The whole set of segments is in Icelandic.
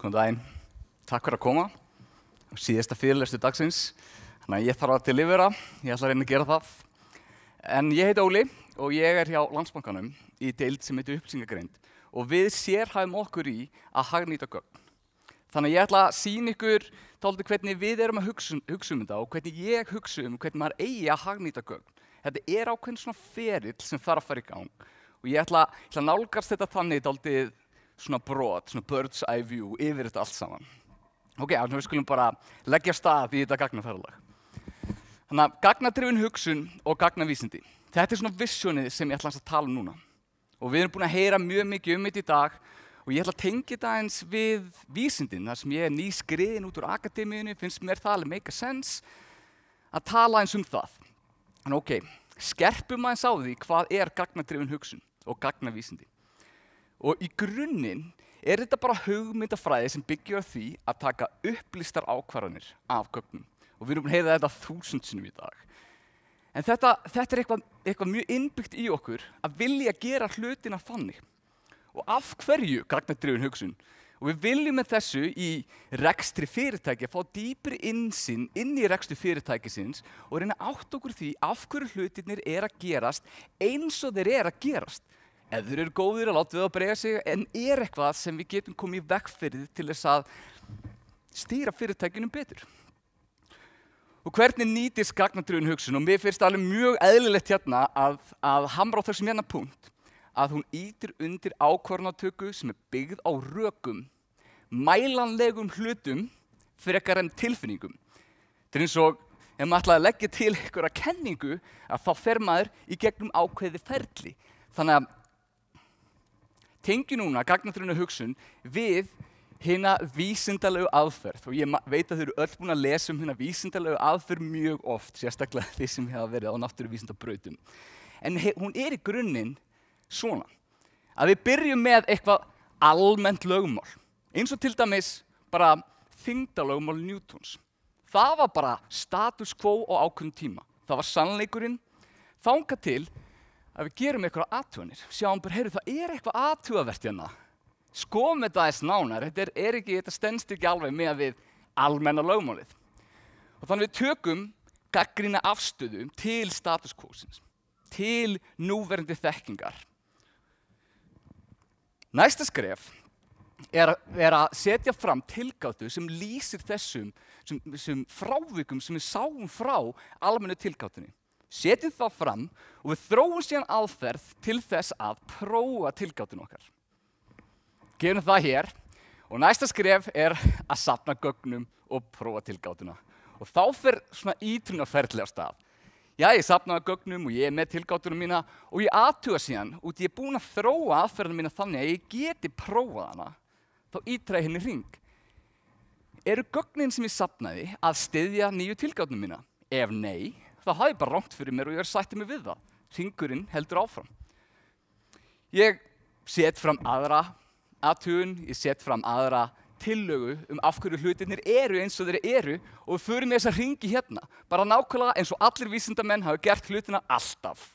Góðan daginn. Takk fyrir að koma. Síðasta fyrirlestu dagsins. Þannig að ég þarf að delivera. Ég ætla að reyna að gera það. En ég heiti Óli og ég er hjá Landsbankanum í deild sem heitir upplýsingagreind. Og við sérhæfum okkur í að hagnýta gögn. Þannig að ég ætla að sína ykkur tóldi hvernig við erum að hugsa, um- hugsa um þetta og hvernig ég hugsa um hvernig maður eigi að hagnýta gögn. Þetta er ákveðin svona ferill sem þarf að fara í gang og ég ætla, ætla nálgast þetta þannig daldið svona brot, svona bird's eye view yfir þetta allt saman. Ok, þannig að við skulum bara leggja stað í þetta gagnaferðalag. Þannig að gagnadrifin hugsun og gagnavísindi. Þetta er svona visjónið sem ég ætla að tala um núna. Og við erum búin að heyra mjög mikið um þetta í dag og ég ætla að tengja þetta eins við vísindin. Þar sem ég er nýskriðin út úr akademíunni finnst mér það alveg make a sense að tala eins um það. Þannig ok, skerpum aðeins á því hvað er gagnadrifin hugsun og gagnavísindi. Og í grunninn er þetta bara hugmyndafræði sem byggjur að því að taka upplýstar ákvarðanir af gögnum. Og við erum búin að heyra þetta þúsundsynum í dag. En þetta, þetta er eitthvað, eitthvað mjög innbyggt í okkur að vilja gera hlutina þannig. Og af hverju gagnadrifin hugsun? Og við viljum með þessu í rekstri fyrirtæki að fá dýpir insinn inn í rekstri fyrirtæki sinns og reyna átt okkur því af hverju hlutirnir er að gerast eins og þeir er að gerast ef þeir eru góðir að láta við að breyja sig en er eitthvað sem við getum komið í vekk fyrir til þess að stýra fyrirtækinum betur. Og hvernig nýtist gagnandröfun hugsun og mér finnst það alveg mjög eðlilegt hérna að, að hamra á þessum hérna punkt að hún ítir undir ákvarðanatöku sem er byggð á rökum, mælanlegum hlutum fyrir ekkar enn tilfinningum. Þetta er eins og ef maður ætlaði að leggja til einhverja kenningu að þá fer maður í gegnum ákveði ferli. Þannig að tengi núna gagnartrunna hugsun við hérna vísindalegu aðferð og ég veit að þau eru öll búin að lesa um hérna vísindalegu aðferð mjög oft, sérstaklega þeir sem hefa verið á náttúruvísindabrautum. En hún er í grunninn svona, að við byrjum með eitthvað almennt lögumál, eins og til dæmis bara þingdalögumál Newtons. Það var bara status quo á ákveðin tíma, það var sannleikurinn, þánga til að við gerum eitthvað aðtúanir, sjáum bara, heyrðu það er eitthvað aðtúavert hérna, skoðum þetta aðeins nánar, þetta er, er ekki, þetta stendst ekki alveg með að við almenna lögmálið. Og þannig við tökum gaggrína afstöðum til status quo-sins, til núverandi þekkingar. Næsta skref er, er að setja fram tilgáttu sem lýsir þessum sem, sem frávikum sem við sáum frá almennu tilgáttunni setjum það fram og við þróum síðan aðferð til þess að prófa tilgáttin okkar. Gerum það hér og næsta skref er að sapna gögnum og prófa tilgáttina. Og þá fer svona ítruna ferðlega á stað. Já, ég sapnaði gögnum og ég er með tilgáttunum mína og ég aðtuga síðan út ég er búin að þróa aðferðunum mína þannig að ég geti prófað hana. Þá ítræði henni ring. Eru gögnin sem ég sapnaði að styðja nýju tilgáttunum mína? Ef nei, það hafi bara rámt fyrir mér og ég er sættið mig við það. Ringurinn heldur áfram. Ég set fram aðra aðtun, ég set fram aðra tillögu um af hverju hlutinir eru eins og þeir eru og við förum í þessa ringi hérna, bara nákvæmlega eins og allir vísindamenn hafa gert hlutina alltaf.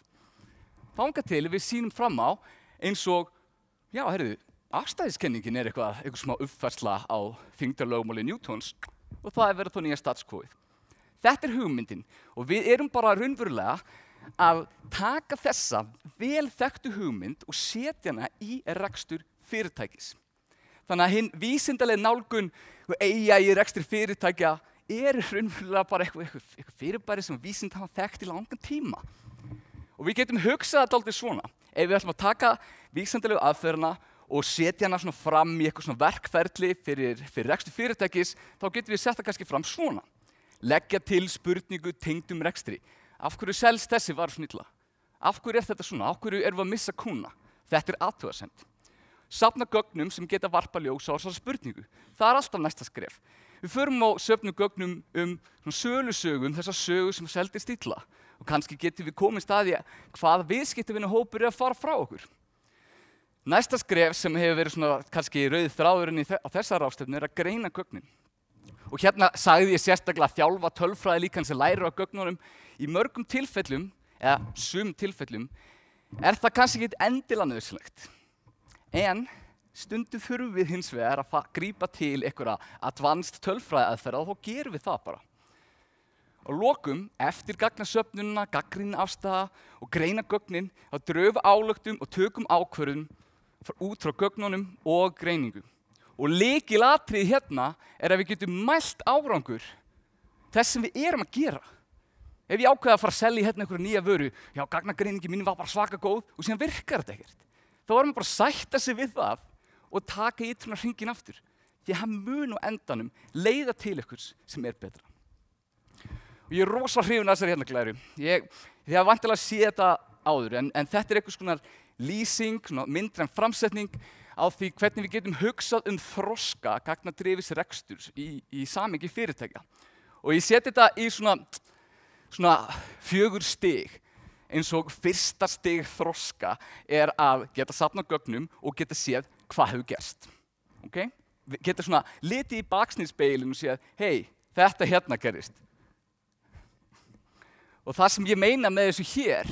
Fanga til við sínum fram á eins og, já, herruðu, afstæðiskenningin er eitthvað, eitthvað smá uppfærsla á þingdarlögmáli Newtons og það er verið þá nýja statskóið. Þetta er hugmyndin og við erum bara raunverulega að taka þessa vel þekktu hugmynd og setja hana í rekstur fyrirtækis. Þannig að hinn vísindalega nálgun og eiga í rekstur fyrirtækja er raunverulega bara eitthvað, eitthvað, eitthvað fyrirbæri sem vísind hafa þekkt í langan tíma. Og við getum hugsað þetta aldrei svona. Ef við ætlum að taka vísendalegu aðferðina og setja hana fram í eitthvað verkferðli fyrir, fyrir rekstur fyrirtækis, þá getum við að setja kannski fram svona leggja til spurningu tengdum rekstri. Af hverju selst þessi varu snilla? Af hverju er þetta svona? Af hverju erum við að missa kuna? Þetta er aðtöðasend. Sapna gögnum sem geta varpa ljós á þessar spurningu. Það er alltaf næsta skref. Við förum á söpnum gögnum um sölusögum, um þessar sögur sem seldir stilla. Og kannski getum við komið staði að hvað viðskiptavinu hópur er að fara frá okkur. Næsta skref sem hefur verið svona kannski rauðið þráðurinn á þessar ástefnu er að greina gögnin og hérna sagði ég sérstaklega að þjálfa tölfræði líka sem læra á gögnunum. Í mörgum tilfellum, eða sum tilfellum, er það kannski ekkit endila nöðsynlegt. En stundu þurfum við hins vegar að grípa til einhverja advanced tölfræði aðferða og þá gerum við það bara. Og lokum, eftir gagnasöfnununa, gaggrín afstæða og greina gögnin, þá dröfu álöktum og tökum ákverðum út frá gögnunum og greiningum. Og leikil atrið hérna er að við getum mælt árangur þess sem við erum að gera. Ef ég ákveða að fara að selja hérna einhverju nýja vöru, já, gagnagreiningi mín var bara svaka góð og síðan virkar þetta ekkert. Þá varum við bara að sætta sig við það og taka í trúna hringin aftur. Því að hann mun og endanum leiða til einhvers sem er betra. Og ég er rosalega hrifin að þessari hérna glæru. Ég, ég hef vantilega að sé þetta áður, en, en þetta er einhvers konar lýsing, myndræn framsetning, á því hvernig við getum hugsað um þroska gagnadrifis reksturs í, í samengi fyrirtækja. Og ég seti þetta í svona, svona fjögur stig eins og fyrsta stig þroska er að geta sapna gögnum og geta séð hvað hefur gerst. Okay? Geta svona liti í baksnýrspeilinu og séð, hei, þetta hérna gerist. Og það sem ég meina með þessu hér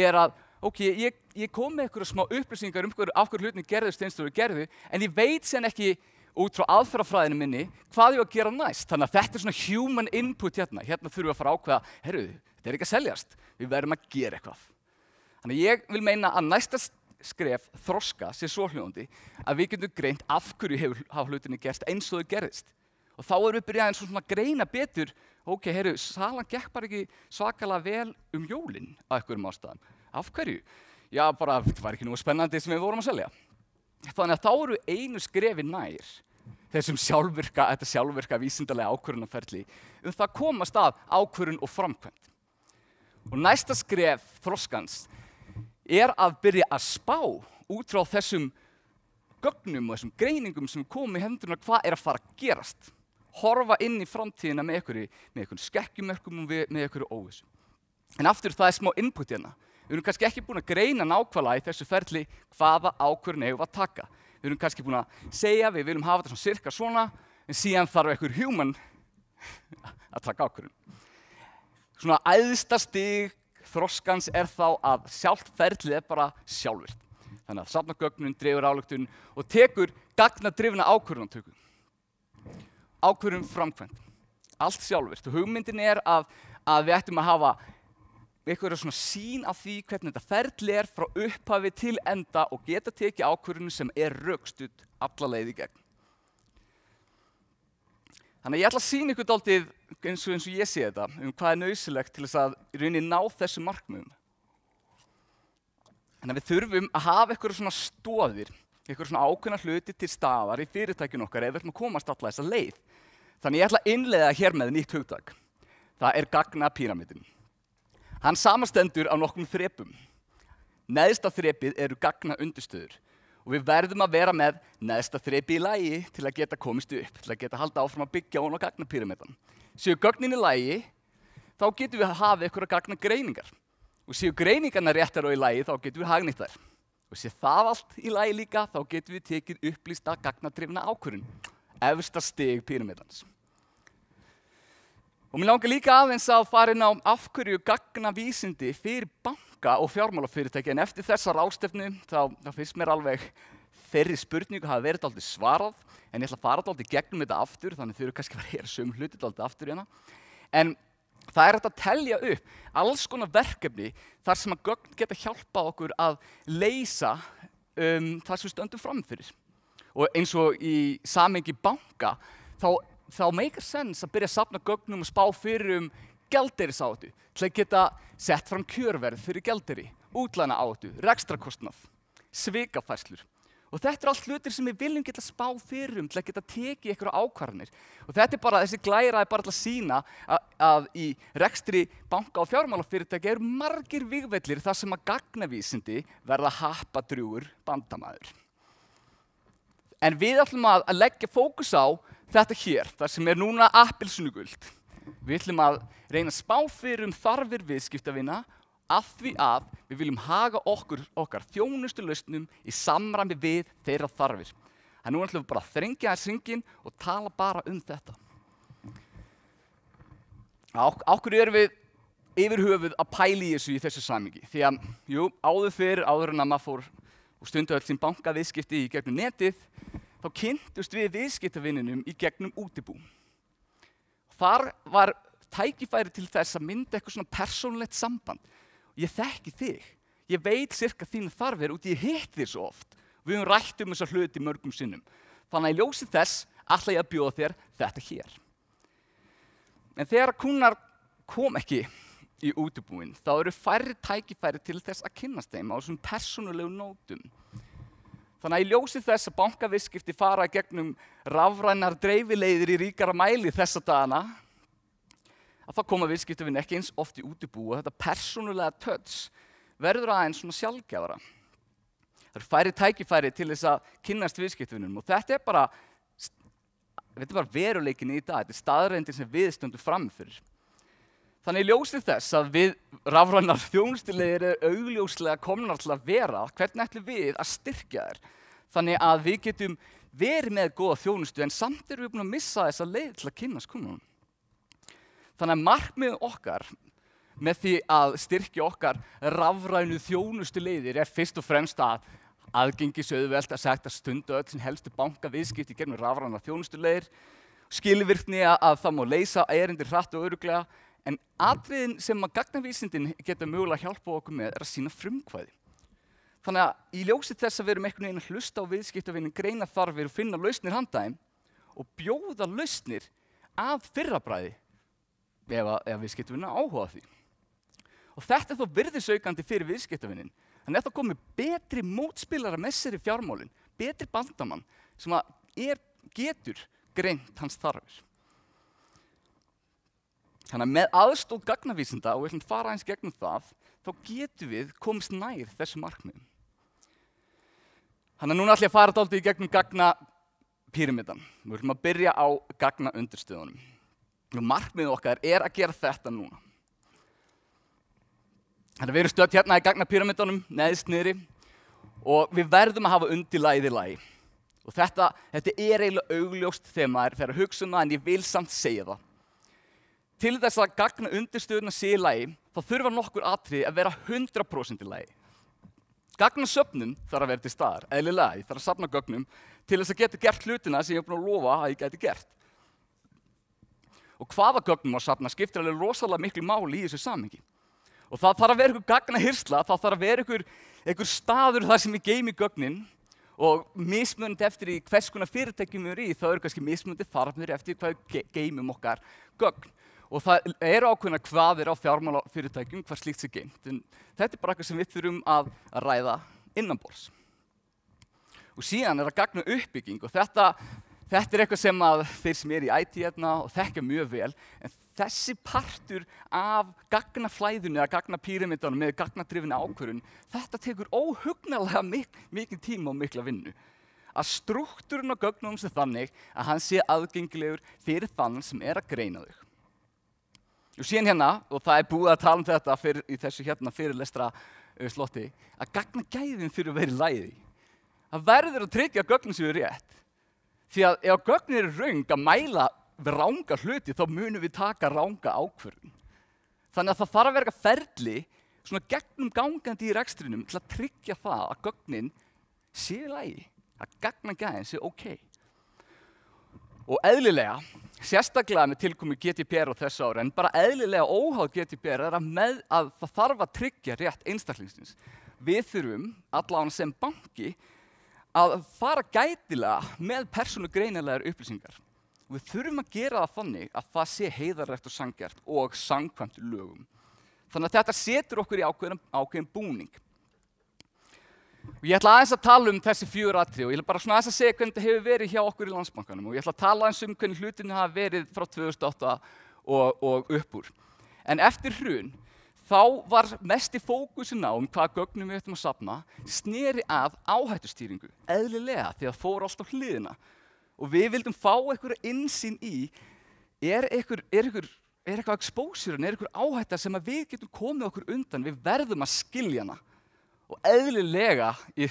er að, ok, ég ég kom með einhverju smá upplýsingar um hverju, af hverju hlutin gerðist eins og þú gerðu, en ég veit sen ekki út frá aðferðafræðinu minni hvað ég var að gera næst. Þannig að þetta er svona human input hérna. Hérna þurfum við að fara ákveða, herru, þetta er ekki að seljast. Við verðum að gera eitthvað. Þannig að ég vil meina að næsta skref þroska sé svo hljóðandi að við getum greint af hverju hefur hlutinni gerst eins og þau gerðist. Og þá erum við byrjað eins og svona að greina betur, ok, herru, salan gekk bara ekki svakalega vel um jólinn að eitthvað um ástæðan. Af hverju? já, bara, þetta var ekki nú spennandi sem við vorum að selja. Þannig að þá eru einu skrefi nær þessum sjálfvirka, þetta sjálfvirka vísindarlega ákvörunarferðli um það komast að ákvörun og framkvæmt. Og næsta skref þroskans er að byrja að spá út frá þessum gögnum og þessum greiningum sem komi hendurna um hvað er að fara að gerast. Horfa inn í framtíðina með einhverju skekkjumörkum og með einhverju óvisum. En aftur það er smá input hérna. Við erum kannski ekki búin að greina nákvæmlega í þessu ferli hvaða ákvörðin hefur að taka. Við erum kannski búin að segja við viljum hafa þetta svona cirka svona en síðan þarf einhver human að taka ákvörðin. Svona æðsta stig þroskans er þá að sjálft ferlið er bara sjálfvilt. Þannig að safna gögnun, drefur álöktun og tekur gagna drifna ákvörðunantöku. Ákvörðun framkvæmt. Allt sjálfvilt. Og hugmyndin er að, að við ættum að hafa eitthvað svona sín af því hvernig þetta ferðli er frá upphafi til enda og geta tekið ákvörðunum sem er raukstuð alla leið í gegn. Þannig að ég ætla að sína ykkur dáltið eins og eins og ég sé þetta um hvað er nöysilegt til þess að í rauninni ná þessu markmiðum. Þannig að við þurfum að hafa eitthvað svona stóðir, eitthvað svona ákveðna hluti til staðar í fyrirtækinu okkar ef við ætlum að komast alla þessa leið. Þannig að ég ætla að innlega hér með nýtt hugtak. Það er gagna píramidin. Hann samastendur á nokkrum þrepum. Neðsta þrepið eru gagna undirstöður og við verðum að vera með neðsta þrepi í lægi til að geta komist upp, til að geta halda áfram að byggja og ná gagna pyramidan. Séu gögnin í lægi, þá getum við að hafa ykkur að gagna greiningar. Og séu greiningarna réttar og í lægi, þá getum við hagnit þær. Og séu það allt í lægi líka, þá getum við tekið upplýsta gagna drefna ákvörun, efsta steg pyramidans. Og mér langar líka aðeins að fara inn á afhverju gagna vísindi fyrir banka og fjármálafyrirtæki en eftir þessar ástefnu þá, þá finnst mér alveg þeirri spurningu hafi verið aldrei svarað en ég ætla að fara aldrei gegnum þetta aftur þannig þau eru kannski að vera söm hlutið aldrei aftur hérna. En það er hægt að telja upp alls konar verkefni þar sem að gögn geta hjálpað okkur að leysa um, þar sem við stöndum framfyrir. Og eins og í samengi banka þá þá meikar sens að byrja að sapna gögnum og spá fyrir um gældeirisáttu til að geta sett fram kjörverð fyrir gældeiri, útlæna áttu, rekstrakostnað, svikafæslur. Og þetta er allt hlutir sem við viljum geta spá fyrir um til að geta tekið ykkur á ákvarðanir. Og þetta er bara, þessi glæra er bara til að sína að, að í rekstri banka og fjármálafyrirtæki eru margir vigvellir þar sem að gagnavísindi verða happadrjúur bandamæður. En við ætlum að, að leggja fókus á þetta hér, þar sem er núna appilsunuguld. Við ætlum að reyna að spá fyrir um þarfir viðskiptavina af því að við viljum haga okkur, okkar þjónustu lausnum í samræmi við þeirra þarfir. Það er núna ætlum við bara að þrengja þess ringin og tala bara um þetta. Ákveður erum við yfir höfuð að pæli þessu í þessu samingi. Því að, jú, áður fyrir, áður en að maður fór og stundu öll sem bankaviðskipti í gegnum netið, þá kynntust við viðskiptavinninum í gegnum útibú. Þar var tækifæri til þess að mynda eitthvað svona persónlegt samband. Ég þekki þig. Ég veit cirka þínu þarfir út í hitt þér svo oft. Við höfum rætt um þessa hluti mörgum sinnum. Þannig að ég ljósi þess alltaf ég að bjóða þér þetta hér. En þegar kúnar kom ekki í útibúin, þá eru færri tækifæri til þess að kynast þeim á svona persónulegu nótum. Þannig að í ljósi þess að bankavisskipti fara gegnum rafrænar dreifilegðir í ríkara mæli þessa dagana að það koma visskipti við ekki eins oft í útibú og þetta persónulega töts verður aðeins svona sjálfgjafara. Það eru færi tækifæri til þess að kynast visskiptvinnum og þetta er bara, bara veruleikin í dag, þetta er staðrændin sem við stöndum framfyrir. Þannig ljósið þess að við rafrænar þjónustilegir eru augljóslega komnar til að vera, hvernig ætlum við að styrkja þér? Þannig að við getum verið með goða þjónustu en samt erum við búin að missa þessa leið til að kynast konunum. Þannig að markmið okkar með því að styrkja okkar rafrænu þjónustilegir er fyrst og fremst að aðgengi söðuvelt að segta stundu öll sem helstu banka viðskipti gerðum rafræna þjónustilegir, skilvirkni að það má leysa erindir hratt og öruglega En atriðin sem að gagnavísindin geta mögulega að hjálpa okkur með er að sína frumkvæði. Þannig að í ljósið þess að við erum einhvern veginn að hlusta á viðskiptavinin, greina þarfir og finna lausnir handægum og bjóða lausnir af fyrrabræði ef, ef viðskiptavinin áhuga því. Og þetta er þá virðisaukandi fyrir viðskiptavinin. Þannig að það komi betri mótspilara með sér í fjármálinn, betri bandamann sem getur greint hans þarfir. Þannig að með aðstóð gagnavísinda og við ætlum að fara eins gegnum það, þá getum við komist nær þessu markmiðum. Þannig að núna ætlum ég að fara dálta í gegnum gagnapyramidan. Við ætlum að byrja á gagnaundurstöðunum. Markmiðu okkar er að gera þetta núna. Þannig að við erum stött hérna í gagnapyramidunum, neðist niðri, og við verðum að hafa undirlæði lægi. Og þetta, þetta er eiginlega augljóst þegar maður fer að hugsa um það, en ég vil samt segja það til þess að gagna undirstöðuna sé í lagi, þá þurfa nokkur atriði að vera 100% í lagi. Gagna söpnun þarf að vera til staðar, eðlilega, ég þarf að sapna gögnum til þess að geta gert hlutina sem ég hef búin að lofa að ég geti gert. Og hvaða gögnum á sapna skiptir alveg rosalega miklu máli í þessu samengi. Og það þarf að vera ykkur gagna hirsla, það þarf að vera ykkur, ykkur staður þar sem ég geimi gögnin og mismunandi eftir í hvers konar fyrirtækjum við erum í, þá eru kannski mismunandi þarfnir eftir hvað geimum okkar gögn og það eru ákveðina hvaðir á fjármálafyrirtækjum hvað slíkt sé geimt en þetta er bara eitthvað sem við þurfum að, að ræða innanbors og síðan er að gagna uppbygging og þetta, þetta er eitthvað sem að þeir sem er í IT hérna og þekkja mjög vel en þessi partur af gagna flæðunni eða gagna píramítanum með gagna drifinu ákvörun þetta tekur óhugnalega mik mikið tíma og mikla vinnu að struktúrun og gögnum sé þannig að hann sé aðgengilegur fyrir þann sem er að greina þau Og síðan hérna, og það er búið að tala um þetta fyrir, í þessu hérna fyrirlestra eh, slotti, að gagna gæðin fyrir að vera í læði. Það verður að tryggja að gögnin séu rétt. Því að ef gögnin eru raung að mæla ránga hluti, þá munum við taka ránga ákverðin. Þannig að það þarf að verka ferli, svona gegnum gangandi í rekstrinum, til að tryggja það að gögnin séu í læði. Að gagna gæðin séu ok. Og eðlilega, sérstaklega með tilkomi GDPR á þessu ára, en bara eðlilega óháð GDPR er að, með, að það þarf að tryggja rétt einstaklingsins. Við þurfum, allan sem banki, að fara gætilega með persónugreinilegar upplýsingar. Við þurfum að gera það fannig að það sé heiðarlegt og sangjart og sangkvæmt lögum. Þannig að þetta setur okkur í ákveðin, ákveðin búning. Og ég ætla aðeins að tala um þessi fjögur atrið og ég ætla bara svona aðeins að segja hvernig þetta hefur verið hjá okkur í landsbankanum og ég ætla að tala eins um hvernig hlutinu hafa verið frá 2008 og, og upp úr. En eftir hrun þá var mest í fókusin á um hvaða gögnum við ættum að sapna sneri að áhættustýringu, eðlilega því að fóra alltaf hliðina og við vildum fá einhverja insýn í er einhver, er einhver er eitthvað expósirun, er eitthvað áhættar sem við getum komið okkur undan, við verðum að skilja hana og eðlilega í,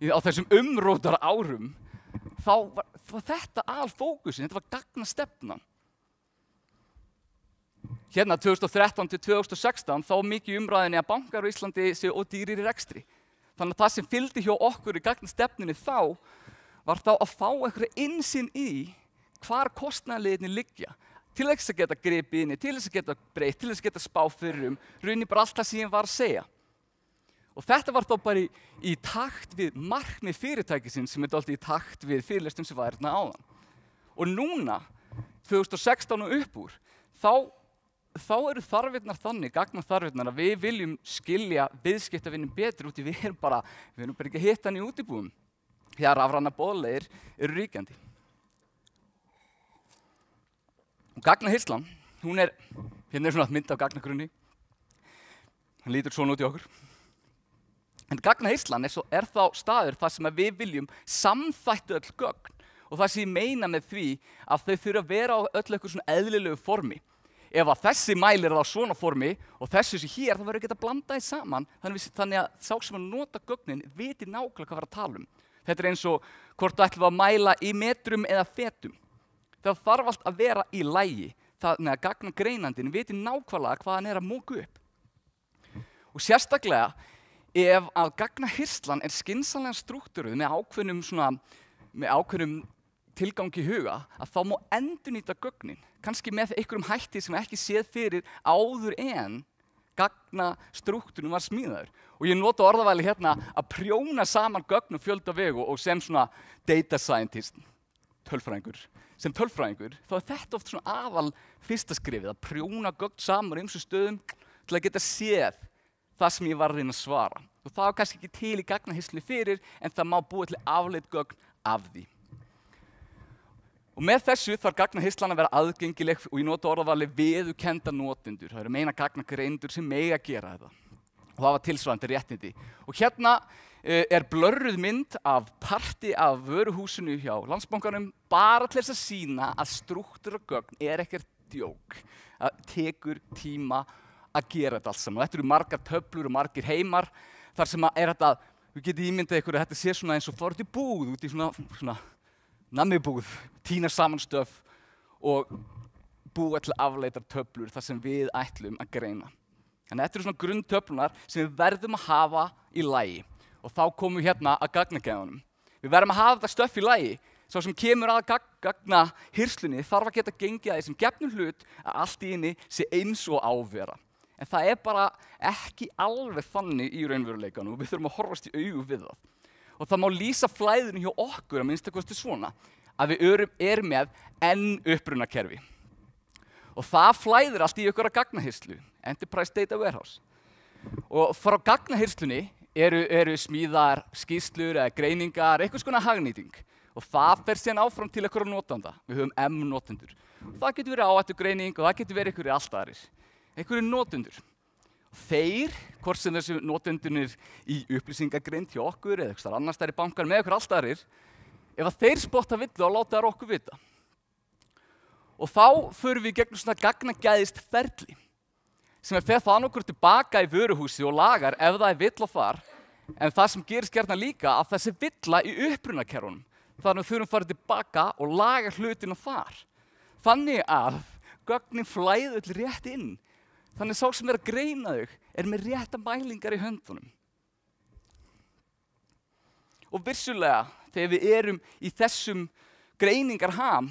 í, á þessum umrótar árum þá var, var þetta all fókusin, þetta var gagna stefnan. Hérna 2013 til 2016 þá mikið umræðinni að bankar á Íslandi séu og dýrir í rekstri. Þannig að það sem fylgdi hjá okkur í gagna stefninu þá var þá að fá eitthvað einsinn í hvar kostnæðileginni liggja til þess að geta gripið inn í, til þess að geta breytt, til þess að geta spá fyrir um, raunir bara allt það sem ég var að segja. Og þetta var þá bara í, í takt við markmið fyrirtækisins sem er alltaf í takt við fyrirlestum sem var erna áðan. Og núna, 2016 og upp úr, þá, þá eru þarfinnar þannig, gagna þarfinnar, að við viljum skilja viðskiptavinnum betur út í við erum bara, við erum bara ekki hittan í útíbúum. Hér afranna bóðleir eru ríkjandi. Og gagna hilslan, hún er, hérna er svona mynd af gagnagrunni, hann lítur svona út í okkur. En gagnaheyslan er, er þá staður þar sem við viljum samþættu öll gögn og það sem ég meina með því að þau þurfa að vera á öllu eitthvað svona eðlilegu formi. Ef að þessi mælir er á svona formi og þessi sem hér, þá verður ekki að blanda því saman þannig að sá sem að nota gögnin viti nákvæmlega hvað það er að tala um. Þetta er eins og hvort það ætlum að mæla í metrum eða fetum. Það þarf allt að vera í lægi þannig að gagnagreinandin viti nákvæmlega hvað hann er að móku upp. Og sérstaklega ef að gagna hirslan er skinsalega struktúruð með ákveðnum, svona, með ákveðnum tilgangi huga að þá má endurnýta gögnin, kannski með einhverjum hætti sem ekki séð fyrir áður en gagna struktúrunum var smíðaður. Og ég nota orðavæli hérna að prjóna saman gögnum fjölda vegu og sem svona data scientist, tölfræðingur, sem tölfræðingur, þá er þetta oft svona aðal fyrsta skrifið að prjóna gögn saman um eins og stöðum til að geta séð það sem ég var að reyna að svara. Og það var kannski ekki til í gagnahyslunni fyrir en það má búið til afleitgögn af því. Og með þessu þarf gagnahyslan að vera aðgengileg og ég nota orðavali viðukenda notendur. Það eru meina gagnagreindur sem megi að gera þetta. Og það var tilsvæmdi réttindi. Og hérna eh, er blörruð mynd af parti af vöruhúsinu hjá landsbánkanum bara til þess að sína að struktúra gögn er ekkert djók. Það tekur tíma að gera þetta alls saman. Þetta eru margar töflur og margir heimar þar sem að er þetta, við getum ímyndað ykkur að þetta sé svona eins og fórt í búð, út í svona, svona namibúð, týna samanstöf og búa til afleitar töflur þar sem við ætlum að greina. Þannig að þetta eru svona grunn töflunar sem við verðum að hafa í lægi og þá komum við hérna að gagna geðunum. Við verðum að hafa þetta stöf í lægi Sá sem kemur að gagna hirslunni þarf að geta gengið að þessum gefnum hlut að allt í henni sé eins og ávera. En það er bara ekki alveg þannig í raunveruleikanum og við þurfum að horfast í auðu við það. Og það má lýsa flæðinu hjá okkur að minnstakosti svona að við erum með enn upprunakerfi. Og það flæðir allt í okkur að gagnahyrslu, Enterprise Data Warehouse. Og frá gagnahyrslunni eru, eru smíðar, skýslur eða greiningar, eitthvað svona hagnýting. Og það fer síðan áfram til okkur að nota um það. Við höfum M-notendur. Það getur verið áættu greining og það getur verið ykkur í alltaf aðeins einhverju nótundur. Þeir, hvort sem þessu nótundunir í upplýsingagrein til okkur eða eitthvað annars þær í bankar með okkur alltaf þarir, ef að þeir spotta villu og láta þær okkur vita. Og þá förum við gegnum svona gagnagæðist ferli sem er þegar þann okkur tilbaka í vöruhúsi og lagar ef það er vill og þar en það sem gerist gerna líka að þessi villa í upprunakerunum þannig að þurfum farið tilbaka og laga hlutina þar. Þannig að gögnin flæði öll rétt inn Þannig sá sem er að greina þau er með rétta mælingar í höndunum. Og vissulega, þegar við erum í þessum greiningar ham,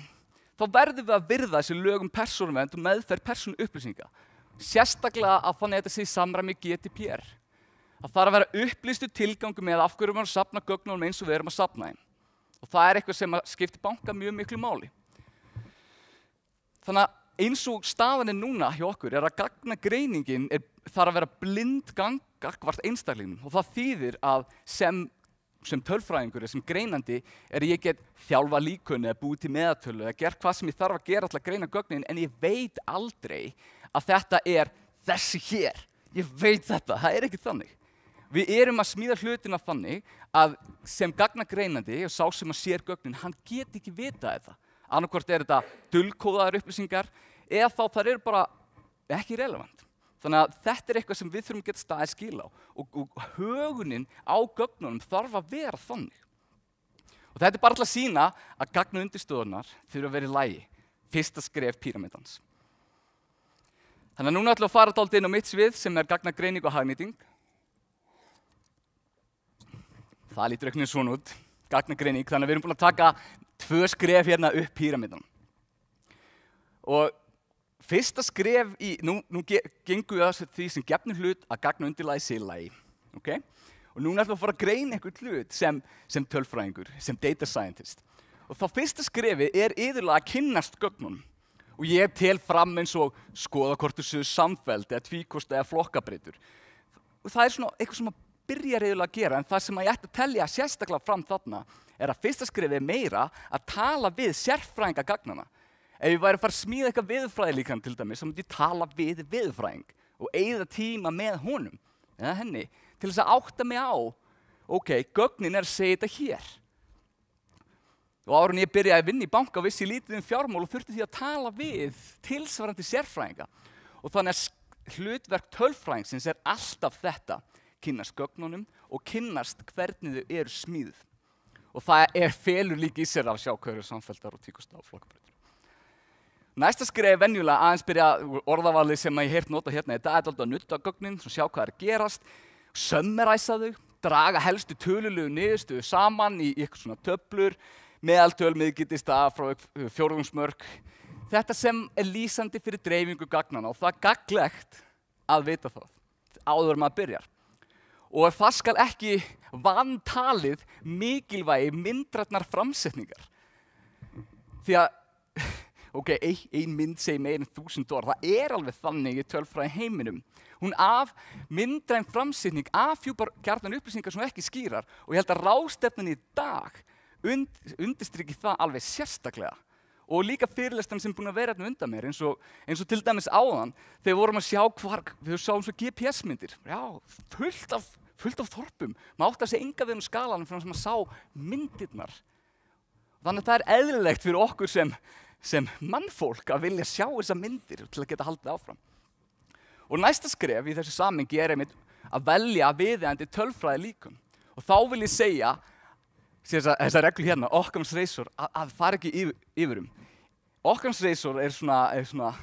þá verðum við að virða þessi lögum persónumvend og meðferð persónu upplýsinga. Sérstaklega að þannig að þetta sé samræmi GDPR. Að það er að vera upplýstu tilgangu með af hverju við erum að sapna gögnum eins og við erum að sapna þeim. Og það er eitthvað sem skiptir banka mjög miklu máli. Þannig að eins og staðan er núna hjá okkur er að gagnagreiningin þarf að vera blind gangakvart einstaklingun og það þýðir að sem, sem tölfræðingur sem greinandi er ég get þjálfa líkunni eða búið til meðatölu eða gera hvað sem ég þarf að gera til að greina gögnin en ég veit aldrei að þetta er þessi hér ég veit þetta, það er ekki þannig Við erum að smíða hlutina þannig að sem gagnagreinandi og sá sem að sér gögnin, hann get ekki vita þetta. Annarkort er þetta dullkóðaðar upplýsingar eða þá þar eru bara ekki relevant. Þannig að þetta er eitthvað sem við þurfum að geta staðið skil á og, og högunin á gögnunum þarf að vera þannig. Og þetta er bara alltaf að sína að gagnu undirstöðunar þurfa að vera í lægi. Fyrsta skref píramidans. Þannig að núna ætlum við að fara þált inn á mitt svið sem er gagna greining og hagnýting. Það lítur eitthvað svona út, gagna greining. Þannig að við erum búin að taka tvö skref hérna upp píramidans. Og Fyrsta skref í, nú, nú gengum við að því sem gefnir hlut að gagna undirlæði síðlægi, ok? Og núna ætlum við að fara að greina einhvern hlut sem, sem tölfræðingur, sem data scientist. Og þá fyrsta skrefi er yfirlega að kynnast gögnum. Og ég tel fram eins og skoða hvort þú séu samfæld eða tvíkost eða flokkabritur. Og það er svona eitthvað sem að byrja reyðulega að gera, en það sem að ég ætti að tellja sérstaklega fram þarna er að fyrsta skrefi er meira að tala við sérfræðinga gagnana. Ef ég væri að fara að smíða eitthvað viðfræðilíkan til dæmi, þá myndi ég tala við viðfræðing og eigða tíma með honum, eða henni, til þess að átta mig á, ok, gögnin er að segja þetta hér. Og árun ég byrjaði að vinna í banka og vissi lítið um fjármál og þurfti því að tala við tilsvarandi sérfræðinga. Og þannig að hlutverk tölfræðingsins er alltaf þetta, kynast gögnunum og kynast hvernig þau eru smíðuð. Og það er felur líka í sér af sjákvæður samfélgar og tíkust á flokkbröð. Næsta skrif er venjulega aðeins byrja orðavalli sem ég heirt nota hérna í dag. Þetta er alltaf að nutta gögnin, svona sjá hvað er að gerast, sömmeræsa þau, draga helstu tölulegu niðurstuðu saman í ykkur svona töblur, meðaltöl miðgittist af frá fjórðungsmörk. Þetta sem er lýsandi fyrir dreifingu gagnana og það er gaglegt að vita það áður maður byrjar. Og það skal ekki vantalið mikilvægi myndratnar framsetningar. Því að ok, ein, ein mynd segi meir en þúsund orð, það er alveg þannig í tölfræði heiminum. Hún af myndræn framsýtning afhjúpar kjarnan upplýsingar sem ekki skýrar og ég held að rástefnin í dag und, undistriki það alveg sérstaklega og líka fyrirlestan sem er búin að vera hérna undan mér, eins og, eins og til dæmis áðan, þegar við vorum að sjá hvar, við sáum svo GPS-myndir, já, fullt af, fullt af þorpum, maður átti um að segja enga við um skalanum fyrir að maður sá myndirnar. Þannig að það er eðlilegt fyrir okkur sem sem mannfólk að vilja sjá þessa myndir til að geta haldið áfram. Og næsta skref í þessu samengi er einmitt að velja viðjandi tölfræði líkum. Og þá vil ég segja, þessar þessa reglu hérna, Occam's Razor, að, að fara ekki yfir, yfirum. Occam's Razor er svona, er svona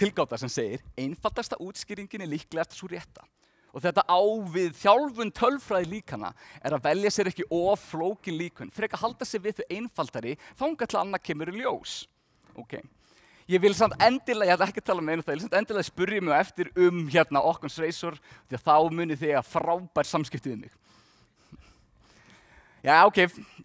tilgáta sem segir, einfaldasta útskýringin er líklegast svo rétta og þetta ávið þjálfun tölfræði líkana er að velja sér ekki oflókin líkun fyrir ekki að halda sér við þau einfaldari þángar til annað kemur í ljós. Okay. Ég vil samt endilega, ég ætla ekki að tala með um einu það, ég vil samt endilega spurja mig eftir um hérna Okkons Reysor því að þá muni þig að frábær samskiptið um mig. Já, ok,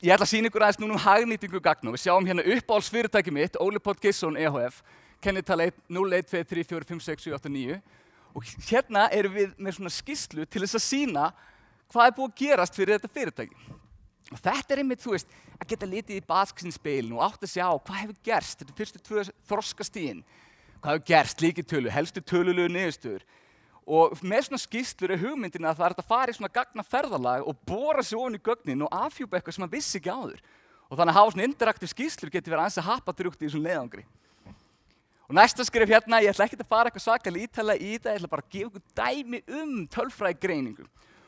ég ætla að sína ykkur aðeins núna um hagnýtingu gagn og við sjáum hérna uppáhaldsfyrirtæki mitt, Óli Pótt Geisson, EHF, kennitala 01234567890 Og hérna erum við með svona skýslu til þess að sína hvað er búið að gerast fyrir þetta fyrirtæki. Og þetta er einmitt, þú veist, að geta litið í basksinspeilin og átt að sjá hvað hefur gerst þetta fyrstu þorskastíðin. Hvað hefur gerst líkitölu, helstu tölulegu niðurstöður. Og með svona skýstlur er hugmyndina að það er að fara í svona gagna ferðalag og bóra sér ofin í gögnin og afhjúpa eitthvað sem maður vissi ekki áður. Og þannig að hafa svona interaktiv skýstlur getur verið aðeins að hapa drúkt í svona leiðangri. Og næsta skrif hérna, ég ætla ekki að fara eitthvað svakalega ítala í þetta, ég ætla bara að gefa einhvern dæmi um tölfræðigreiningu.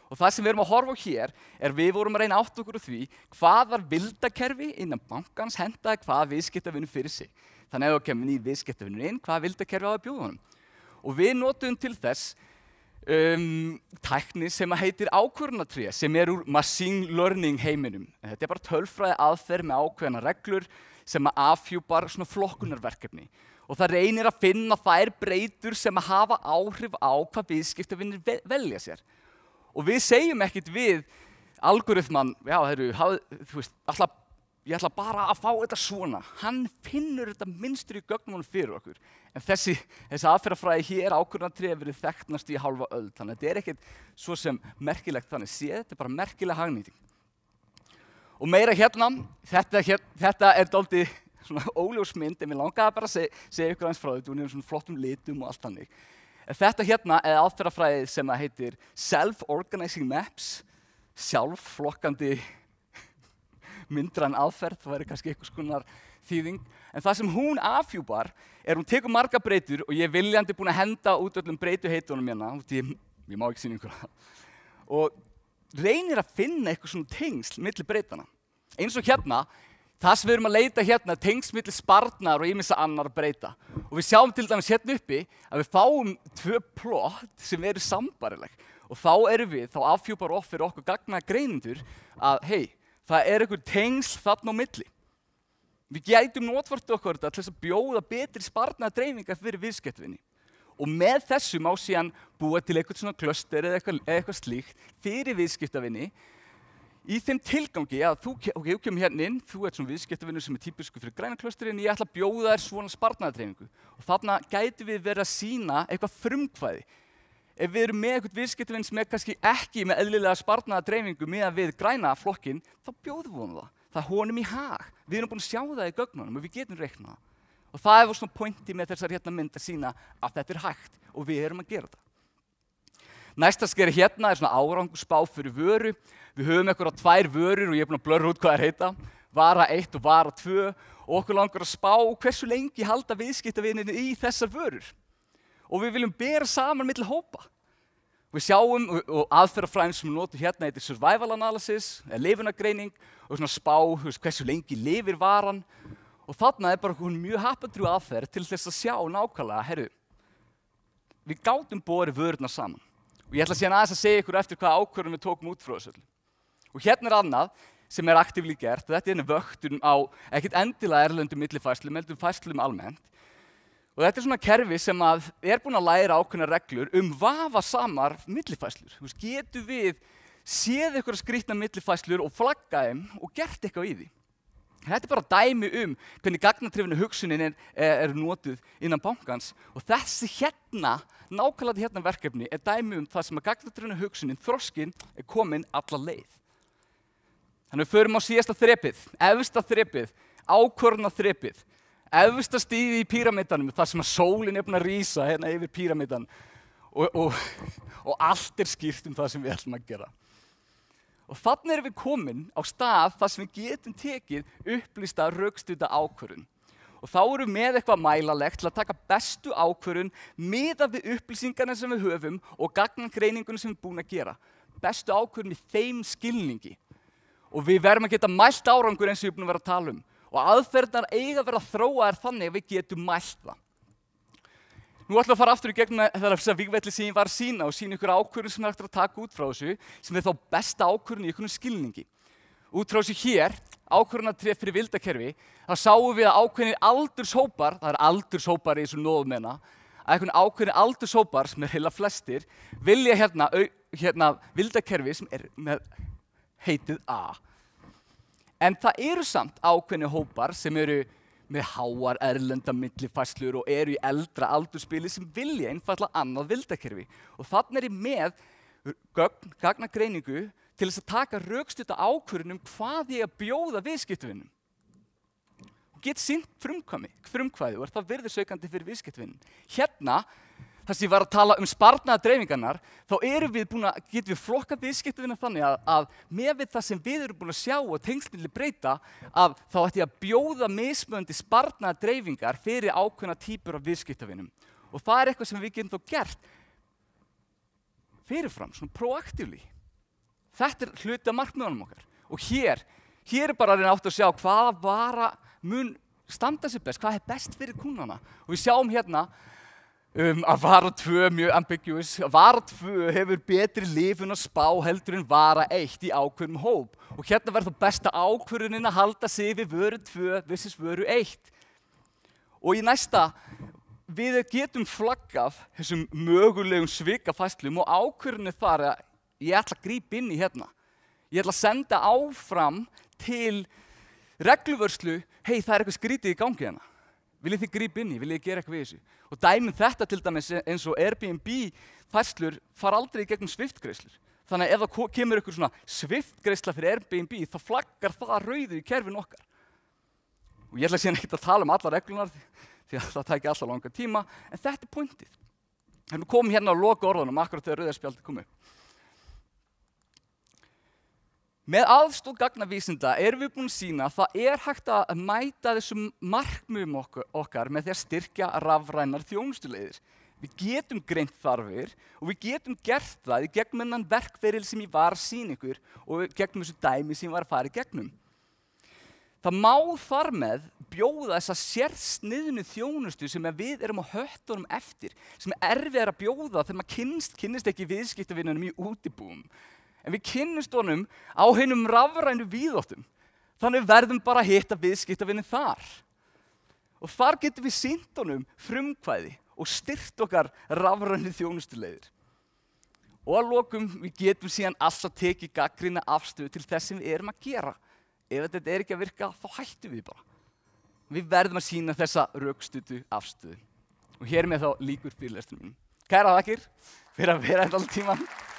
Og það sem við erum að horfa á hér er við vorum að reyna átt okkur úr því hvað var vildakerfi innan bankans hendaði hvað viðskiptavinnur fyrir sig. Þannig að við kemum nýjum viðskiptavinnur inn, hvað vildakerfi áður bjóða honum. Og við notum til þess um, tækni sem heitir ákvörnatrið sem er úr machine learning heiminum. Þetta er bara tölfræði aðferð með ákveðna reglur sem að afhjúpar svona flokkunarverkefni og það reynir að finna þær breytur sem að hafa áhrif á hvað viðskiptavinnir velja sér. Og við segjum ekkit við algoritman, já, heru, haf, þú veist, alltaf, ég ætla bara að fá þetta svona. Hann finnur þetta minnstri í gögnumunum fyrir okkur. En þessi, þessi aðferðafræði hér ákvörðantrið hefur verið þekknast í halva öll. Þannig að þetta er ekkit svo sem merkilegt þannig séð, þetta er bara merkileg hagnýting. Og meira hérna, þetta, hérna, þetta er doldið svona óljósmynd en mér langaði bara að seg, segja ykkur aðeins frá þetta og nefnum svona flottum litum og allt hannig. Þetta hérna er aðferðafræðið sem að heitir Self-Organizing Maps, sjálfflokkandi myndran aðferð, það væri kannski eitthvað skonar þýðing. En það sem hún afhjúpar er hún tekur marga breytur og ég er viljandi búin að henda út öllum breytuheitunum hérna, út í, ég má ekki sína ykkur að það. Og reynir að finna eitthvað svona tengsl millir breytana. Eins og hérna, það sem við erum að leita hérna, tengsl millir sparnar og ímins að annar breyta. Og við sjáum til dæmis hérna uppi að við fáum tvö plott sem eru sambarileg. Og þá erum við, þá afhjúpar ofir okkur gagna greinendur að, hei, það er eitthvað tengsl þarna á milli. Við gætum nótvartu okkur þetta til þess að bjóða betri sparnadreifingar fyrir viðskiptvinni og með þessu má síðan búa til eitthvað svona klöster eða eitthvað, eitthvað slíkt fyrir viðskiptavinni í þeim tilgangi að þú, ok, þú kemur hérna inn, þú ert svona viðskiptavinnur sem er típisku fyrir græna klöster en ég ætla að bjóða þér svona sparnadreifingu og þarna gæti við verið að sína eitthvað frumkvæði. Ef við erum með eitthvað viðskiptavinn sem er kannski ekki með eðlilega sparnadreifingu með að við græna flokkinn, þá bjóðum við honum það. Það honum í hag. Við erum búin að sjá það í gögnunum og við getum reiknað það. Og það er svona pointi með þessar hérna myndar sína að þetta er hægt og við erum að gera þetta. Næsta skeri hérna er svona árangusbá fyrir vöru. Við höfum ekkur á tvær vörur og ég er búin að blörra út hvað það er heita. Vara 1 og vara 2 og okkur langar að spá hversu lengi halda viðskiptavininu í þessar vörur. Og við viljum bera saman mittlega hópa. Við sjáum og aðferðarfræðin sem við notum hérna heitir survival analysis, eða lifunagreining og svona spá hversu lengi lifir varan Og þarna er bara hún mjög happandrjú aðferð til þess að sjá nákvæmlega, herru, við gátum bóri vörðna saman. Og ég ætla að síðan aðeins að segja ykkur eftir hvaða ákvörðum við tókum út frá þessu. Og hérna er annað sem er aktíflík gert, þetta er hérna vöktun á ekkert endilega erlöndum millifæslu, meldum fæslum almennt. Og þetta er svona kerfi sem er búin að læra ákveðna reglur um vafa samar millifæslur. Getur við séð ykkur að skrýtna millifæslur og flagga þeim og gert eitthvað í því? En þetta er bara dæmi um hvernig gagnatrifinu hugsunin er, er notuð innan bankans og þessi hérna, nákvæmlega hérna verkefni, er dæmi um það sem að gagnatrifinu hugsunin, þroskinn, er komin alla leið. Þannig að við förum á síðasta þrepið, efsta þrepið, ákvörna þrepið, efsta stíði í píramitanum, þar sem að sólinn er búin að rýsa hérna yfir píramitan og, og, og allt er skýrt um það sem við ætlum að gera. Og þannig erum við komin á stað þar sem við getum tekið upplýsta raukstuta ákvörun. Og þá erum við með eitthvað mælalegt til að taka bestu ákvörun miða við upplýsingarna sem við höfum og gagnangreiningunum sem við erum búin að gera. Bestu ákvörun í þeim skilningi. Og við verðum að geta mælt árangur eins og við erum búin að vera að tala um. Og aðferðnar eiga að vera að þróa þér þannig að við getum mælt það. Nú ætlum við að fara aftur í gegnum þess að vikvelli sem ég var að sína og sína ykkur ákvörðun sem það ættir að taka út frá þessu sem er þá besta ákvörðun í ykkur skilningi. Út frá þessu hér, ákvörðunartref fyrir vildakerfi, þá sáum við að ákveðinir aldurshópar, það er aldurshópar í þessum nóðumenna, að einhvern ákveðinir aldurshópar sem er heila flestir vilja hérna, hérna vildakerfi sem er með heitið A. En það eru samt ákveðinir hópar sem eru með háar erlenda millifæslur og eru í eldra aldurspili sem vilja einfalla annað vildakerfi. Og þannig er ég með gagna greiningu til þess að taka raukstutta ákvörðunum hvað ég að bjóða viðskiptvinnum. Og get sínt frumkvæði og er það verðisaukandi fyrir viðskiptvinnum. Hérna þar sem ég var að tala um sparnaða dreifingarnar, þá erum við búin að, getum við flokkað viðskiptuðina þannig að, að með við það sem við erum búin að sjá og tengslunni breyta, að þá ætti að bjóða mismöndi sparnaða dreifingar fyrir ákveðna típur af viðskiptuðinum. Og það er eitthvað sem við getum þá gert fyrirfram, svona proaktífli. Þetta er hluti af markmiðanum okkar. Og hér, hér er bara að reyna átt að sjá hvaða vara mun standa sér best, hvað er best fyrir kúnana. Og við sjáum hérna um, að vara 2 mjög ambiguous. Vara 2 hefur betri lifun að spá heldur en vara 1 í ákveðum hóp. Og hérna verður það besta ákveðunin að halda sig við vöru 2 vs. vöru 1. Og í næsta, við getum flaggað þessum mögulegum svikafæslum og ákveðunni þar að ég ætla að grípa inn í hérna. Ég ætla að senda áfram til regluvörslu, hei það er eitthvað skrítið í gangi hérna. Viljið þið grípa inn í, viljið þið gera eitthvað við þessu? Og dæminn þetta til dæmis eins og Airbnb fæslur far aldrei í gegnum sviftgreislur. Þannig að ef það kemur ykkur svona sviftgreisla fyrir Airbnb þá flaggar það rauðu í kerfin okkar. Og ég ætla síðan ekkert að tala um alla reglunar því að það tækir alltaf langa tíma, en þetta er pointið. Þannig að við komum hérna á loka orðunum akkurat þegar rauðarspjaldið komið upp. Með aðstóð gagnavísinda erum við búin að sína að það er hægt að mæta þessum markmiðum okkar með því að styrkja rafrænar þjónustulegðir. Við getum greint þarfir og við getum gert það í gegnmennan verkveril sem ég var að sína ykkur og gegnum þessu dæmi sem ég var að fara í gegnum. Það má þar með bjóða þessa sérsniðnu þjónustu sem við erum á höttunum eftir, sem er erfið að bjóða þegar maður kynst, kynist ekki viðskiptavinnunum í útibúum en við kynnumst honum á hennum rafrænu víðóttum. Þannig verðum bara að hitta viðskiptavinni þar. Og þar getum við sínt honum frumkvæði og styrt okkar rafrænu þjónustulegir. Og að lokum, við getum síðan alltaf tekið gaggrina afstöðu til þess sem við erum að gera. Ef þetta er ekki að virka, þá hættum við bara. Við verðum að sína þessa raukstutu afstöðu. Og hér með þá líkur fyrirlestunum. Kæra þakkir fyrir að vera þetta hérna alltaf tíma.